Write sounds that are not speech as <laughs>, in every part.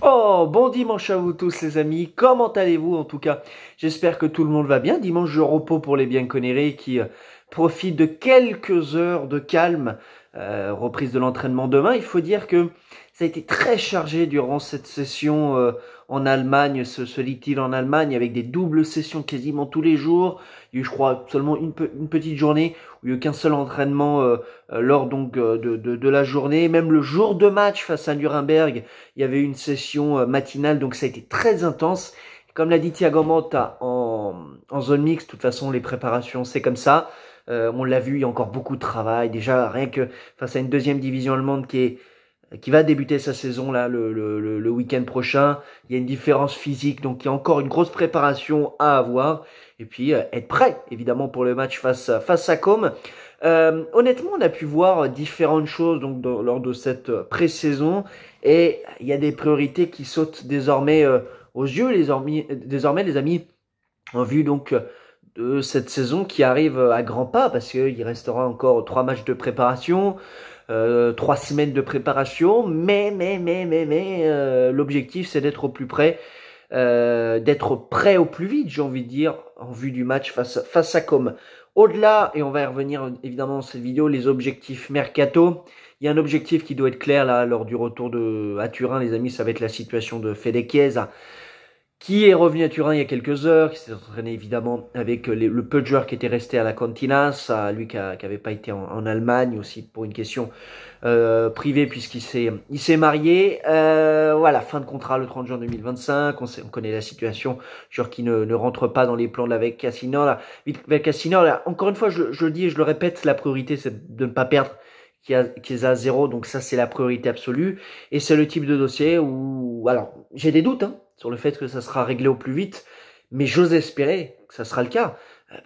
Oh, bon dimanche à vous tous les amis, comment allez-vous en tout cas J'espère que tout le monde va bien, dimanche je repos pour les bien conneries qui euh, profitent de quelques heures de calme, euh, reprise de l'entraînement demain. Il faut dire que ça a été très chargé durant cette session euh, en Allemagne, se, se il en Allemagne avec des doubles sessions quasiment tous les jours. Il y a eu, je crois, seulement une, petite journée où il n'y a eu qu'un seul entraînement euh, euh, lors donc euh, de, de, la journée. Même le jour de match face à Nuremberg, il y avait une session matinale, donc ça a été très intense. Comme l'a dit Thiago Motta, en, en zone mixte, de toute façon, les préparations, c'est comme ça. on l'a vu, il y a encore beaucoup de travail. Déjà, rien que face à une deuxième division allemande qui est qui va débuter sa saison là le, le, le week-end prochain. Il y a une différence physique, donc il y a encore une grosse préparation à avoir. Et puis euh, être prêt, évidemment, pour le match face, face à Com. Euh, honnêtement, on a pu voir différentes choses donc lors de cette pré-saison. Et il y a des priorités qui sautent désormais euh, aux yeux, les désormais, les amis, en vue donc de cette saison qui arrive à grands pas, parce qu'il restera encore trois matchs de préparation. Euh, trois semaines de préparation, mais, mais, mais, mais, mais, euh, l'objectif c'est d'être au plus près, euh, d'être prêt au plus vite, j'ai envie de dire, en vue du match face, face à Com. Au-delà, et on va y revenir évidemment dans cette vidéo, les objectifs mercato. Il y a un objectif qui doit être clair là lors du retour de, à Turin, les amis, ça va être la situation de Fedekeza qui est revenu à Turin il y a quelques heures, qui s'est entraîné évidemment avec euh, le peu qui était resté à la Cantinas, lui qui n'avait pas été en, Allemagne aussi pour une question euh, privée puisqu'il s'est il s'est marié. Euh, voilà, fin de contrat le 30 juin 2025. On, connaît la situation, joueur qui ne, ne rentre pas dans les plans de la Vecchia encore une fois, je, je le dis et je le répète, la priorité c'est de ne pas perdre qui a, zéro, donc ça c'est la priorité absolue. Et c'est le type de dossier où, alors j'ai des doutes hein, sur le fait que ça sera réglé au plus vite, mais j'ose espérer que ça sera le cas,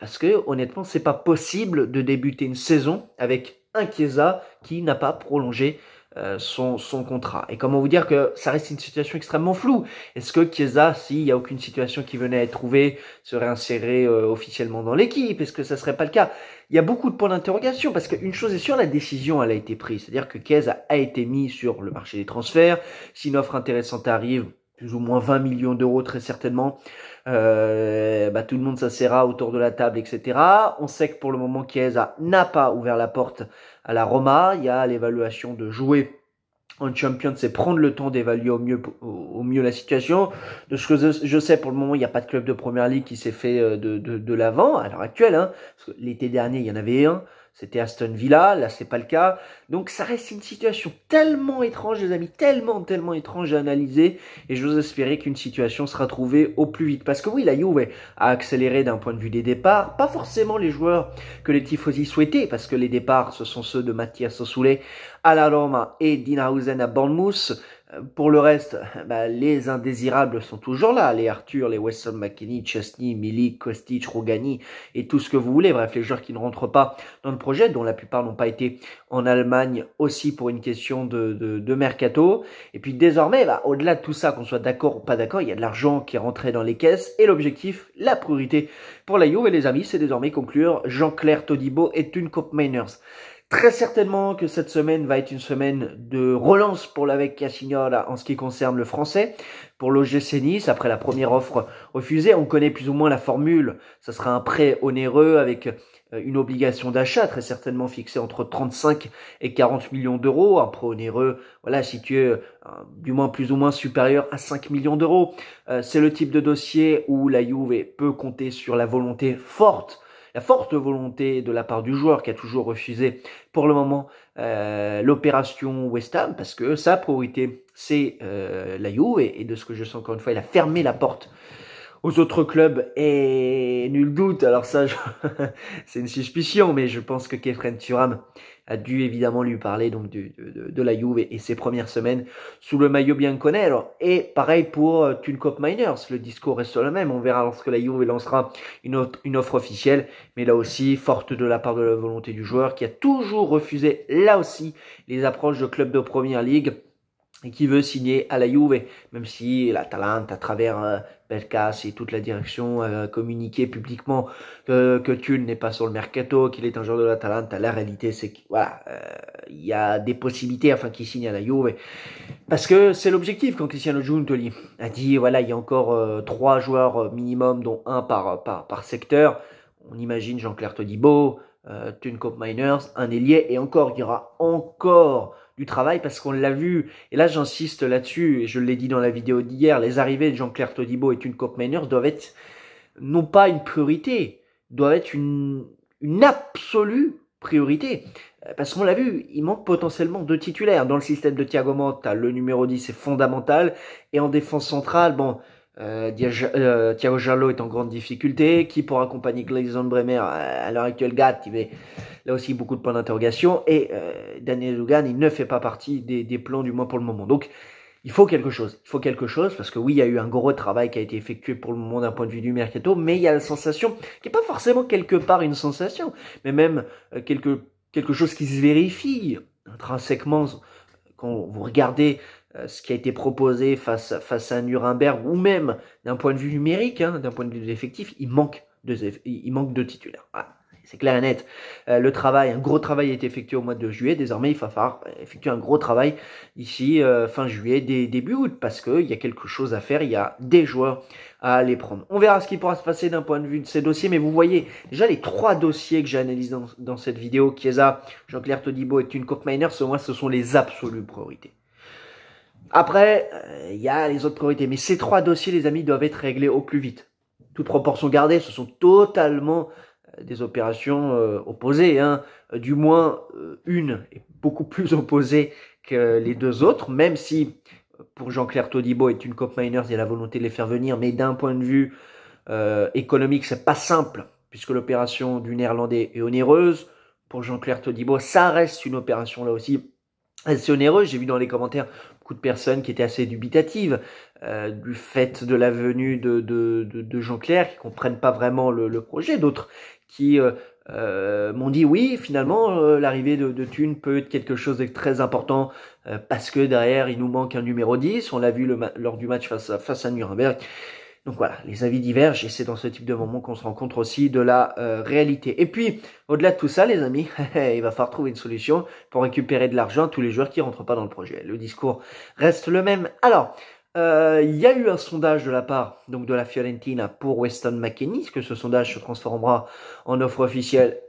parce que honnêtement c'est pas possible de débuter une saison avec un Chiesa qui n'a pas prolongé euh, son, contrat. Et comment vous dire que ça reste une situation extrêmement floue. Est-ce que Chiesa, s'il n'y a aucune situation qui venait à être trouvée, serait inséré euh, officiellement dans l'équipe Est-ce que ça serait pas le cas Il y a beaucoup de points d'interrogation parce qu'une chose est sûre, la décision elle a été prise. C'est-à-dire que Chiesa a été mis sur le marché des transferts. Si une offre intéressante arrive, plus ou moins 20 millions d'euros très certainement. Euh, bah, tout le monde serra autour de la table, etc. On sait que pour le moment, Chiesa n'a pas ouvert la porte à la Roma. Il y a l'évaluation de jouer en champion, c'est prendre le temps d'évaluer au mieux, au mieux la situation. De ce que je sais, pour le moment, il n'y a pas de club de première ligue qui s'est fait euh, de, de, l'avant, à l'heure actuelle. Hein. L'été dernier, il y en avait un. C'était Aston Villa, là c'est pas le cas. Donc ça reste une situation tellement étrange, les amis, tellement, tellement étrange à analyser. Et je vous espérais qu'une situation sera trouvée au plus vite. Parce que oui, la Juve a accéléré d'un point de vue des départs. Pas forcément les joueurs que les tifosi souhaitaient, parce que les départs, ce sont ceux de Mathias Sossoulé à la Roma et d'Inhausen à Bournemouth. Pour le reste, <laughs> bah, les indésirables sont toujours là. Les Arthur, les Wesson McKinney, Chesney, Milly Kostic, Rogani et tout ce que vous voulez. Bref, les joueurs qui ne rentrent pas dans le projet, dont la plupart n'ont pas été en Allemagne aussi pour une question de, mercato. Et puis désormais, bah, au-delà de tout ça, qu'on soit d'accord ou pas d'accord, il y a de l'argent qui est rentré dans les caisses. Et l'objectif, la priorité pour la You et les amis, c'est désormais conclure Jean-Claire Todibo et Thune Mainers. Très certainement que cette semaine va être une semaine de relance pour l'AVEC Cassignola en ce qui concerne le français. Pour l'OGC Nice, après la première offre refusée, on connaît plus ou moins la formule. Ça sera un prêt onéreux avec euh, une obligation d'achat très certainement fixée entre 35 et 40 millions d'euros, un prêt onéreux voilà, situé euh, du moins plus ou moins supérieur à 5 millions d'euros. Euh, c'est le type de dossier où la Juve peut compter sur la volonté forte la forte volonté de la part du joueur qui a toujours refusé pour le moment euh, l'opération West Ham parce que sa priorité c'est euh, la Juve et, de ce que je sens encore une fois il a fermé la porte aux autres clubs et nul doute alors ça <laughs> c'est une suspicion mais je pense que Kefren Turam a dû évidemment lui parler donc de, de, la Juve et, ses premières semaines sous le maillot bien alors Et pareil pour euh, Cop Miners, le discours reste le même. On verra lorsque la Juve lancera une, une offre officielle, mais là aussi forte de la part de la volonté du joueur qui a toujours refusé là aussi les approches de clubs de première ligue et qui veut signer à la Juve, même si la Talante à travers euh, et toute la direction, a euh, communiqué publiquement euh, que, que Thune n'est pas sur le mercato, qu'il est un joueur de la l'Atalante, la réalité c'est qu'il voilà, euh, il y a des possibilités afin qu'il signe à la Juve. Parce que c'est l'objectif quand Cristiano Giuntoli a dit, voilà, il y a encore trois joueurs minimum, dont un par, par, par secteur. On imagine Jean-Claire Todibo, Thune Miners, un ailier, et encore, il y aura encore du travail parce qu'on l'a vu, et là j'insiste là-dessus, et je l'ai dit dans la vidéo d'hier, les arrivées de Jean-Claire Todibo et une Cop doivent être non pas une priorité, doivent être une, une absolue priorité. Euh, parce qu'on l'a vu, il manque potentiellement deux titulaires. Dans le système de Thiago Manta, le numéro 10 est fondamental. Et en défense centrale, bon, euh, euh, Thiago est en grande difficulté. Qui pourra accompagner Gleison Bremer à l'heure actuelle Gat, il met là aussi beaucoup de points d'interrogation. Et euh, Daniel Lugan, il ne fait pas partie des, plans, du moins pour le moment. Donc, il faut quelque chose. Il faut quelque chose parce que oui, il y a eu un gros travail qui a été effectué pour le moment d'un point de vue du mercato, mais il y a la sensation qui n'est pas forcément quelque part une sensation, mais même euh, quelque, quelque chose qui se vérifie intrinsèquement quand vous regardez euh, ce qui a été proposé face, à Nuremberg, ou même d'un point de vue numérique, hein, d'un point de vue effectif, effectifs, il manque de, titulaires. C'est clair et net. Euh, le travail, un gros travail a été effectué au mois de juillet. Désormais, il va falloir effectuer un gros travail ici euh, fin juillet, début août, parce qu'il y a quelque chose à faire. Il y a des joueurs à les prendre. On verra ce qui pourra se passer d'un point de vue de ces dossiers, mais vous voyez déjà les trois dossiers que j'ai dans, cette vidéo. Chiesa, Jean-Claire Todibo et Tune miner au moins, ce sont les absolues priorités. Après, il euh, y a les autres priorités. Mais ces trois dossiers, les amis, doivent être réglés au plus vite. Toutes proportions gardées, ce sont totalement euh, des opérations euh, opposées, hein. du moins une est beaucoup <laughs> plus opposée que les deux autres, même si pour Jean-Claire Todibo est une Cop Miners, il y a la volonté de les faire venir, mais d'un point de vue économique, économique, c'est pas simple, puisque l'opération du néerlandais est onéreuse. Pour Jean-Claire Todibo, ça reste une opération là aussi assez onéreuse. J'ai vu dans les commentaires de personnes qui étaient assez dubitatives euh, du fait de la venue de, de, de, Jean Claire, qui comprennent pas vraiment le, projet, d'autres qui euh, euh, m'ont dit oui, finalement, l'arrivée de, de Thune peut être quelque chose de très important parce que derrière, il nous manque un numéro 10. On l'a vu lors du match face face à Nuremberg. Donc voilà, les avis divergent et c'est dans ce type de moment qu'on se rencontre aussi de la euh, réalité. Et puis, au-delà de tout ça, les amis, <laughs> il va falloir trouver une solution pour récupérer de l'argent à tous les joueurs qui rentrent pas dans le projet. Le discours reste le même. Alors, euh, il y a eu un sondage de la part donc de la Fiorentina pour Weston McKennie. ce que ce sondage se transformera en offre officielle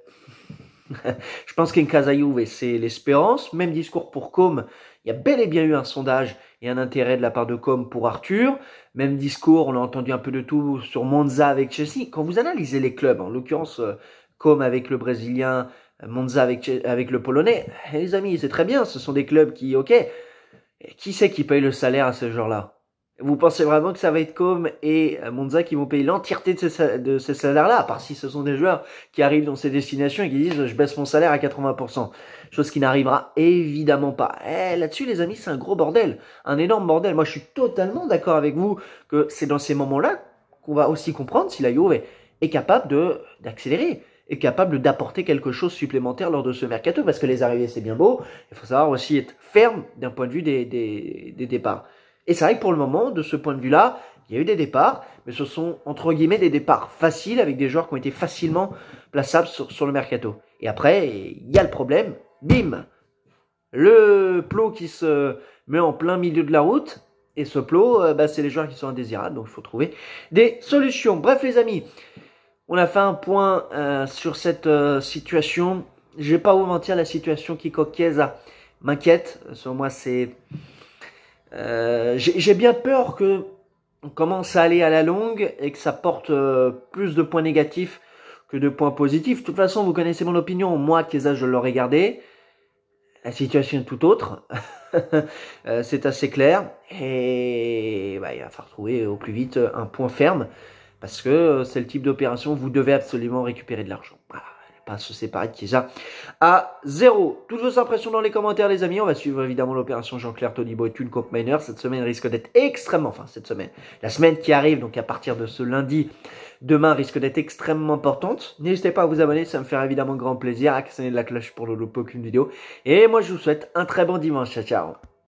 je pense qu'Incasa Juve, c'est l'espérance. Même discours pour Com. Il y a bel et bien eu un sondage et un intérêt de la part de Com pour Arthur. Même discours, on a entendu un peu de tout sur Monza avec Chelsea. Quand vous analysez les clubs, en l'occurrence euh, Com avec le Brésilien, euh, Monza avec, avec le Polonais, eh, les amis, c'est très bien. Ce sont des clubs qui, ok, qui c'est qui paye le salaire à ce genre là vous pensez vraiment que ça va être comme et euh, Monza qui vont payer l'entièreté de ces, salaires-là, à part si ce sont des joueurs qui arrivent dans ces destinations et qui disent je baisse mon salaire à 80%. Chose qui n'arrivera évidemment pas. Eh, là-dessus, les amis, c'est un gros bordel. Un énorme bordel. Moi, je suis totalement d'accord avec vous que c'est dans ces moments-là qu'on va aussi comprendre si la Juve est capable de, d'accélérer est capable d'apporter quelque chose supplémentaire lors de ce mercato, parce que les arrivées, c'est bien beau, il faut savoir aussi être ferme d'un point de vue des, des départs. Et c'est vrai que pour le moment, de ce point de vue-là, il y a eu des départs, mais ce sont entre guillemets des départs faciles avec des joueurs qui ont été facilement plaçables sur, le mercato. Et après, il y a le problème, bim Le plot qui se met en plein milieu de la route, et ce plot, euh, bah, c'est les joueurs qui sont indésirables, donc il faut trouver des solutions. Bref les amis, on a fait un point euh, sur cette euh, situation. Je ne vais pas vous mentir, la situation qui m'inquiète. Sur moi, c'est euh, j'ai bien peur que on commence à aller à la longue et que ça porte euh, plus de points négatifs que de points positifs. De toute façon, vous connaissez mon opinion. Moi, Kesa, je l'aurais gardé. La situation est tout autre. <laughs> Euh, c'est assez clair. Et bah, il va falloir trouver au plus vite un point ferme parce que c'est le type d'opération où vous devez absolument récupérer de l'argent pas se séparer de à zéro. Toutes vos impressions dans les commentaires, les amis. On va suivre évidemment l'opération Jean-Claire Tony et Thune Miner. Cette semaine risque d'être extrêmement, enfin cette semaine, la semaine qui arrive, donc à partir de ce lundi, demain risque d'être extrêmement importante. N'hésitez pas à vous abonner, ça me fera évidemment grand plaisir. À actionner la cloche pour ne louper aucune vidéo. Et moi, je vous souhaite un très bon dimanche. Ciao, ciao.